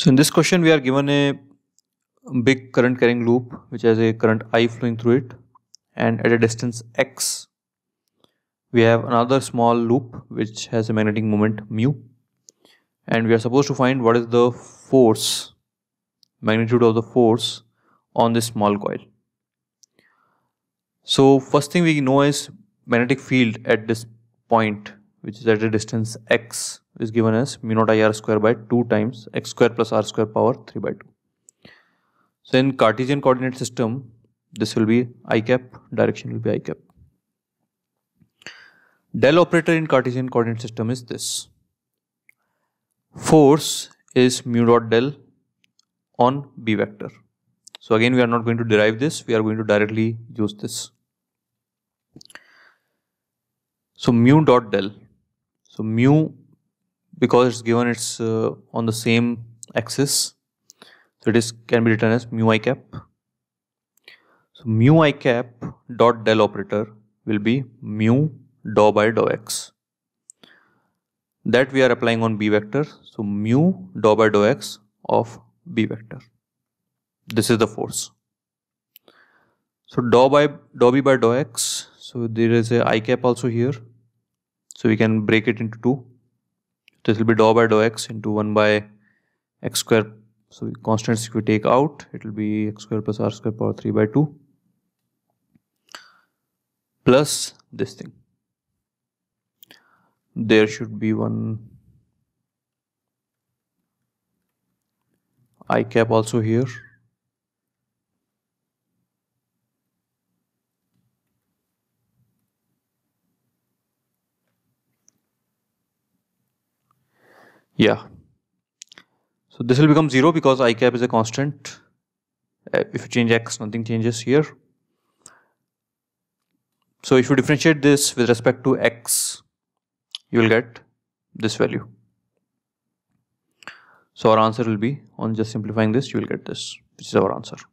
So in this question we are given a big current carrying loop which has a current I flowing through it and at a distance x we have another small loop which has a magnetic moment mu and we are supposed to find what is the force magnitude of the force on this small coil. So first thing we know is magnetic field at this point which is at a distance x is given as mu naught ir square by 2 times x square plus r square power 3 by 2. So in Cartesian coordinate system, this will be i cap, direction will be i cap. Del operator in Cartesian coordinate system is this. Force is mu dot del on b vector. So again we are not going to derive this, we are going to directly use this. So mu dot del so mu, because it's given it's uh, on the same axis, so it is can be written as mu i cap. So mu i cap dot del operator will be mu dou by dou x. That we are applying on b vector. So mu dou by dou x of b vector. This is the force. So dou by dou b by dou x. So there is a i cap also here. So we can break it into two. This will be dou by dou x into 1 by x square. So constants if we take out, it will be x square plus r square power 3 by 2 plus this thing. There should be one i cap also here yeah so this will become 0 because i cap is a constant uh, if you change x nothing changes here so if you differentiate this with respect to x you will get this value so our answer will be on just simplifying this you will get this which is our answer